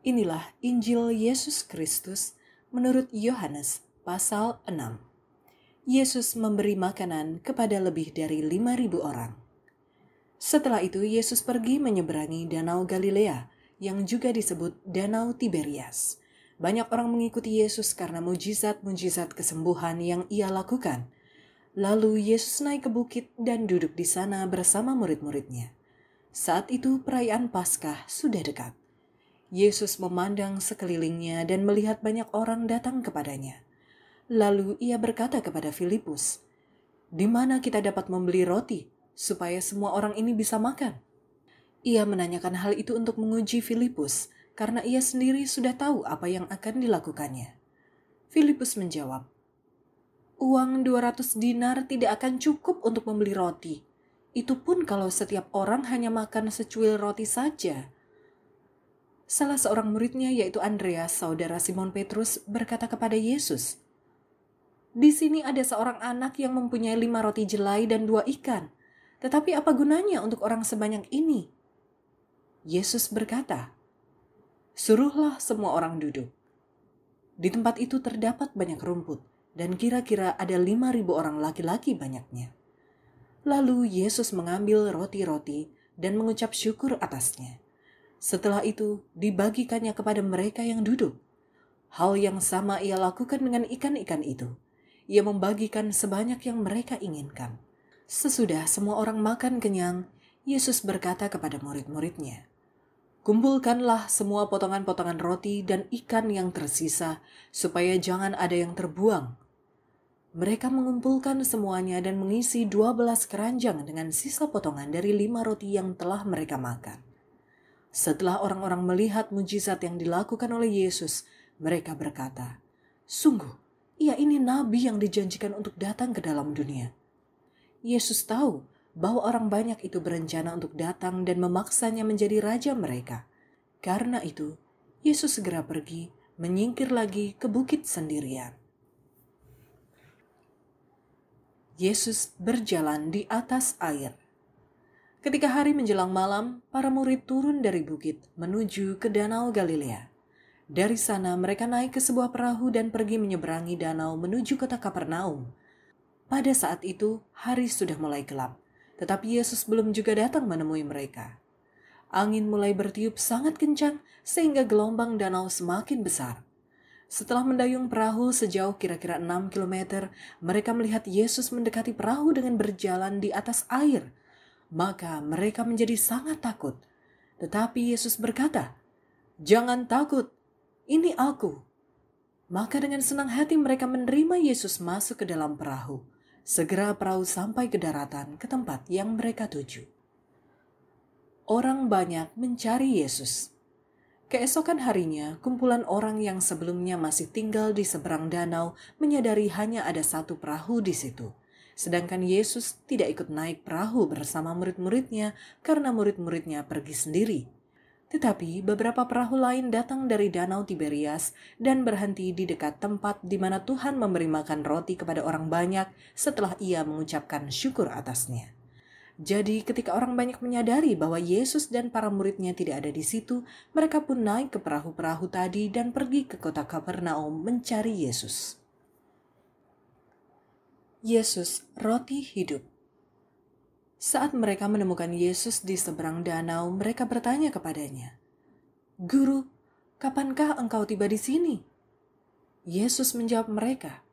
Inilah Injil Yesus Kristus menurut Yohanes pasal 6. Yesus memberi makanan kepada lebih dari 5.000 orang. Setelah itu Yesus pergi menyeberangi Danau Galilea yang juga disebut Danau Tiberias. Banyak orang mengikuti Yesus karena mujizat-mujizat kesembuhan yang ia lakukan. Lalu Yesus naik ke bukit dan duduk di sana bersama murid-muridnya. Saat itu perayaan Paskah sudah dekat. Yesus memandang sekelilingnya dan melihat banyak orang datang kepadanya. Lalu ia berkata kepada Filipus, "Di mana kita dapat membeli roti supaya semua orang ini bisa makan?" Ia menanyakan hal itu untuk menguji Filipus karena ia sendiri sudah tahu apa yang akan dilakukannya. Filipus menjawab, "Uang 200 dinar tidak akan cukup untuk membeli roti. Itu pun kalau setiap orang hanya makan secuil roti saja." salah seorang muridnya yaitu Andreas, saudara Simon Petrus, berkata kepada Yesus, di sini ada seorang anak yang mempunyai lima roti jelai dan dua ikan. Tetapi apa gunanya untuk orang sebanyak ini? Yesus berkata, Suruhlah semua orang duduk. Di tempat itu terdapat banyak rumput, dan kira-kira ada lima ribu orang laki-laki banyaknya. Lalu Yesus mengambil roti-roti dan mengucap syukur atasnya. Setelah itu, dibagikannya kepada mereka yang duduk. Hal yang sama ia lakukan dengan ikan-ikan itu. Ia membagikan sebanyak yang mereka inginkan. Sesudah semua orang makan kenyang, Yesus berkata kepada murid-muridnya, Kumpulkanlah semua potongan-potongan roti dan ikan yang tersisa, supaya jangan ada yang terbuang. Mereka mengumpulkan semuanya dan mengisi dua belas keranjang dengan sisa potongan dari lima roti yang telah mereka makan. Setelah orang-orang melihat mujizat yang dilakukan oleh Yesus, mereka berkata, "Sungguh, ia ini nabi yang dijanjikan untuk datang ke dalam dunia." Yesus tahu bahwa orang banyak itu berencana untuk datang dan memaksanya menjadi raja mereka. Karena itu, Yesus segera pergi, menyingkir lagi ke bukit sendirian. Yesus berjalan di atas air. Ketika hari menjelang malam, para murid turun dari bukit menuju ke Danau Galilea. Dari sana mereka naik ke sebuah perahu dan pergi menyeberangi danau menuju kota Kapernaum. Pada saat itu, hari sudah mulai gelap, tetapi Yesus belum juga datang menemui mereka. Angin mulai bertiup sangat kencang sehingga gelombang danau semakin besar. Setelah mendayung perahu sejauh kira-kira 6 km, mereka melihat Yesus mendekati perahu dengan berjalan di atas air – maka mereka menjadi sangat takut. Tetapi Yesus berkata, "Jangan takut, ini Aku." Maka dengan senang hati mereka menerima Yesus masuk ke dalam perahu. Segera perahu sampai ke daratan, ke tempat yang mereka tuju. Orang banyak mencari Yesus. Keesokan harinya, kumpulan orang yang sebelumnya masih tinggal di seberang danau menyadari hanya ada satu perahu di situ. Sedangkan Yesus tidak ikut naik perahu bersama murid-muridnya karena murid-muridnya pergi sendiri. Tetapi beberapa perahu lain datang dari Danau Tiberias dan berhenti di dekat tempat di mana Tuhan memberi makan roti kepada orang banyak setelah ia mengucapkan syukur atasnya. Jadi, ketika orang banyak menyadari bahwa Yesus dan para muridnya tidak ada di situ, mereka pun naik ke perahu-perahu tadi dan pergi ke kota Kapernaum mencari Yesus. Yesus, roti hidup. Saat mereka menemukan Yesus di seberang danau, mereka bertanya kepadanya, "Guru, kapankah engkau tiba di sini?" Yesus menjawab mereka,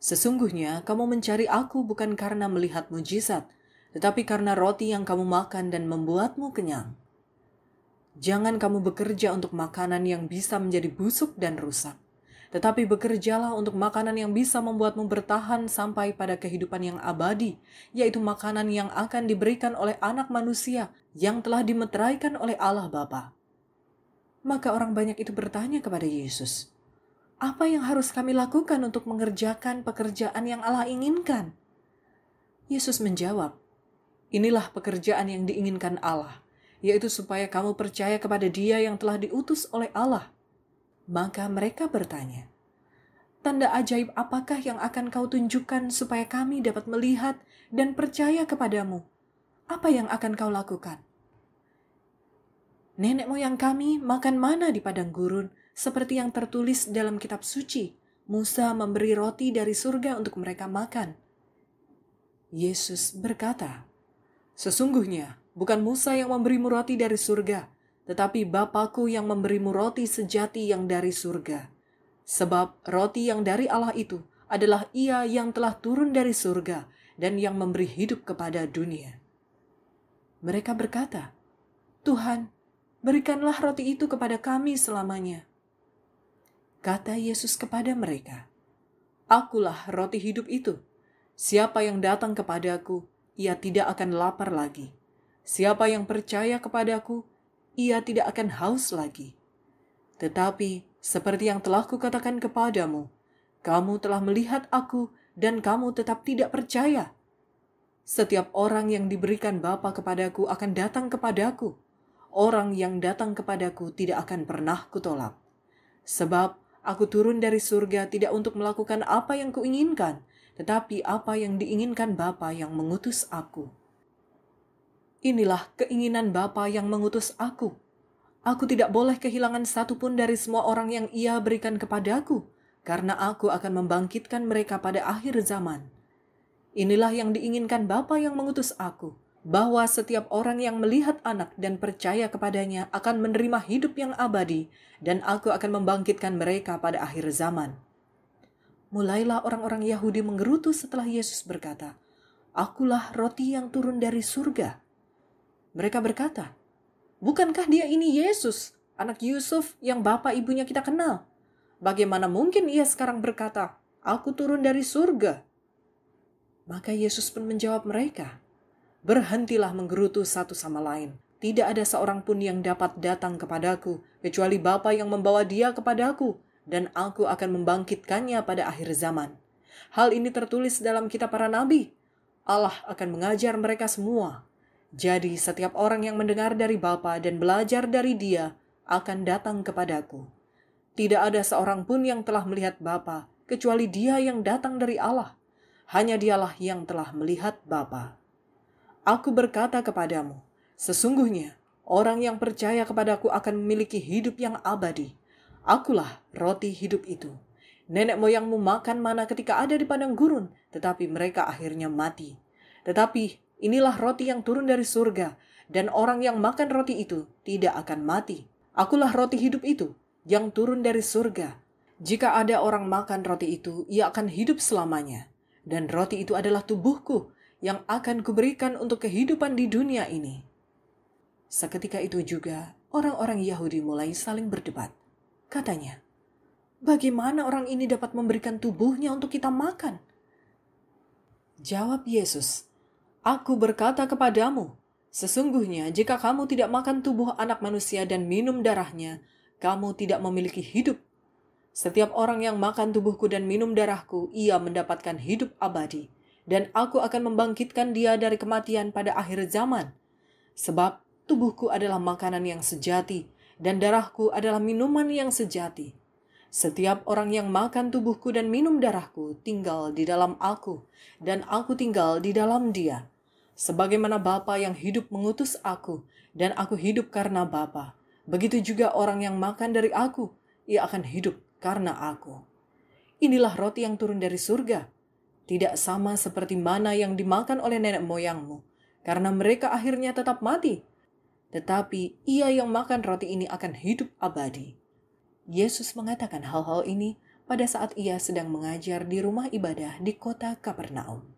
"Sesungguhnya kamu mencari Aku bukan karena melihat mujizat, tetapi karena roti yang kamu makan dan membuatmu kenyang. Jangan kamu bekerja untuk makanan yang bisa menjadi busuk dan rusak, tetapi bekerjalah untuk makanan yang bisa membuatmu bertahan sampai pada kehidupan yang abadi, yaitu makanan yang akan diberikan oleh anak manusia yang telah dimeteraikan oleh Allah Bapa. Maka orang banyak itu bertanya kepada Yesus, apa yang harus kami lakukan untuk mengerjakan pekerjaan yang Allah inginkan? Yesus menjawab, inilah pekerjaan yang diinginkan Allah, yaitu supaya kamu percaya kepada dia yang telah diutus oleh Allah maka mereka bertanya, Tanda ajaib apakah yang akan kau tunjukkan supaya kami dapat melihat dan percaya kepadamu? Apa yang akan kau lakukan? Nenek moyang kami makan mana di padang gurun, seperti yang tertulis dalam kitab suci. Musa memberi roti dari surga untuk mereka makan. Yesus berkata, Sesungguhnya, bukan Musa yang memberimu roti dari surga, tetapi Bapakku yang memberimu roti sejati yang dari surga. Sebab roti yang dari Allah itu adalah ia yang telah turun dari surga dan yang memberi hidup kepada dunia. Mereka berkata, Tuhan, berikanlah roti itu kepada kami selamanya. Kata Yesus kepada mereka, Akulah roti hidup itu. Siapa yang datang kepadaku, ia tidak akan lapar lagi. Siapa yang percaya kepadaku, ia tidak akan haus lagi. Tetapi, seperti yang telah kukatakan kepadamu, kamu telah melihat aku dan kamu tetap tidak percaya. Setiap orang yang diberikan Bapa kepadaku akan datang kepadaku. Orang yang datang kepadaku tidak akan pernah kutolak. Sebab aku turun dari surga tidak untuk melakukan apa yang kuinginkan, tetapi apa yang diinginkan Bapa yang mengutus aku. Inilah keinginan Bapa yang mengutus aku. Aku tidak boleh kehilangan satupun dari semua orang yang ia berikan kepadaku, karena aku akan membangkitkan mereka pada akhir zaman. Inilah yang diinginkan Bapa yang mengutus aku, bahwa setiap orang yang melihat anak dan percaya kepadanya akan menerima hidup yang abadi, dan aku akan membangkitkan mereka pada akhir zaman. Mulailah orang-orang Yahudi menggerutu setelah Yesus berkata, Akulah roti yang turun dari surga. Mereka berkata, Bukankah dia ini Yesus, anak Yusuf yang bapak ibunya kita kenal? Bagaimana mungkin ia sekarang berkata, Aku turun dari surga? Maka Yesus pun menjawab mereka, Berhentilah menggerutu satu sama lain. Tidak ada seorang pun yang dapat datang kepadaku, kecuali Bapa yang membawa dia kepadaku, dan aku akan membangkitkannya pada akhir zaman. Hal ini tertulis dalam kitab para nabi. Allah akan mengajar mereka semua jadi setiap orang yang mendengar dari Bapa dan belajar dari dia akan datang kepadaku. Tidak ada seorang pun yang telah melihat Bapa kecuali dia yang datang dari Allah. Hanya dialah yang telah melihat Bapa. Aku berkata kepadamu, sesungguhnya orang yang percaya kepadaku akan memiliki hidup yang abadi. Akulah roti hidup itu. Nenek moyangmu makan mana ketika ada di padang gurun, tetapi mereka akhirnya mati. Tetapi Inilah roti yang turun dari surga, dan orang yang makan roti itu tidak akan mati. Akulah roti hidup itu yang turun dari surga. Jika ada orang makan roti itu, ia akan hidup selamanya. Dan roti itu adalah tubuhku yang akan kuberikan untuk kehidupan di dunia ini. Seketika itu juga, orang-orang Yahudi mulai saling berdebat. Katanya, bagaimana orang ini dapat memberikan tubuhnya untuk kita makan? Jawab Yesus, Aku berkata kepadamu, sesungguhnya jika kamu tidak makan tubuh anak manusia dan minum darahnya, kamu tidak memiliki hidup. Setiap orang yang makan tubuhku dan minum darahku, ia mendapatkan hidup abadi, dan aku akan membangkitkan dia dari kematian pada akhir zaman. Sebab tubuhku adalah makanan yang sejati, dan darahku adalah minuman yang sejati. Setiap orang yang makan tubuhku dan minum darahku tinggal di dalam aku, dan aku tinggal di dalam dia. Sebagaimana Bapa yang hidup mengutus aku, dan aku hidup karena Bapa, begitu juga orang yang makan dari aku, ia akan hidup karena aku. Inilah roti yang turun dari surga, tidak sama seperti mana yang dimakan oleh nenek moyangmu, karena mereka akhirnya tetap mati. Tetapi ia yang makan roti ini akan hidup abadi. Yesus mengatakan hal-hal ini pada saat ia sedang mengajar di rumah ibadah di kota Kapernaum.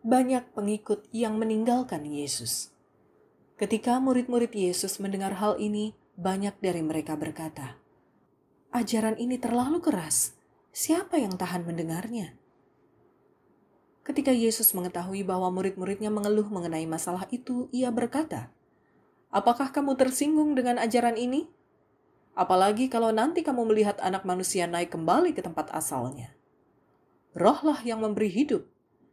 banyak pengikut yang meninggalkan Yesus. Ketika murid-murid Yesus mendengar hal ini, banyak dari mereka berkata, "Ajaran ini terlalu keras. Siapa yang tahan mendengarnya?" Ketika Yesus mengetahui bahwa murid-muridnya mengeluh mengenai masalah itu, ia berkata, "Apakah kamu tersinggung dengan ajaran ini? Apalagi kalau nanti kamu melihat Anak Manusia naik kembali ke tempat asalnya. Rohlah yang memberi hidup,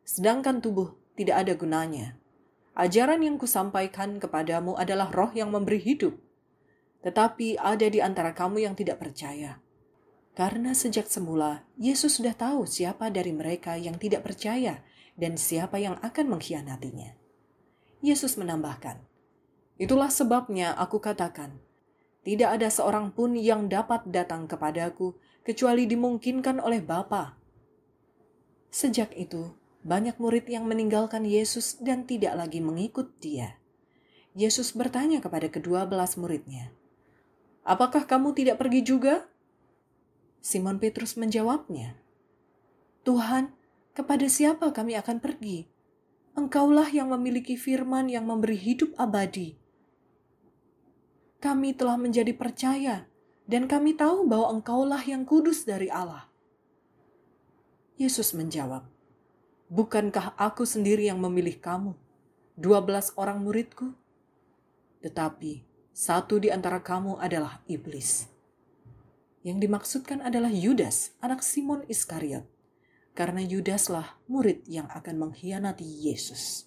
sedangkan tubuh tidak ada gunanya. Ajaran yang kusampaikan kepadamu adalah roh yang memberi hidup. Tetapi ada di antara kamu yang tidak percaya. Karena sejak semula, Yesus sudah tahu siapa dari mereka yang tidak percaya dan siapa yang akan mengkhianatinya. Yesus menambahkan, Itulah sebabnya aku katakan, tidak ada seorang pun yang dapat datang kepadaku kecuali dimungkinkan oleh Bapa. Sejak itu, banyak murid yang meninggalkan Yesus dan tidak lagi mengikut Dia. Yesus bertanya kepada kedua belas muridnya, "Apakah kamu tidak pergi juga?" Simon Petrus menjawabnya, "Tuhan, kepada siapa kami akan pergi? Engkaulah yang memiliki firman yang memberi hidup abadi. Kami telah menjadi percaya, dan kami tahu bahwa Engkaulah yang kudus dari Allah." Yesus menjawab, Bukankah aku sendiri yang memilih kamu, dua belas orang muridku? Tetapi satu di antara kamu adalah iblis. Yang dimaksudkan adalah Yudas, anak Simon Iskariot, karena Yudaslah murid yang akan mengkhianati Yesus.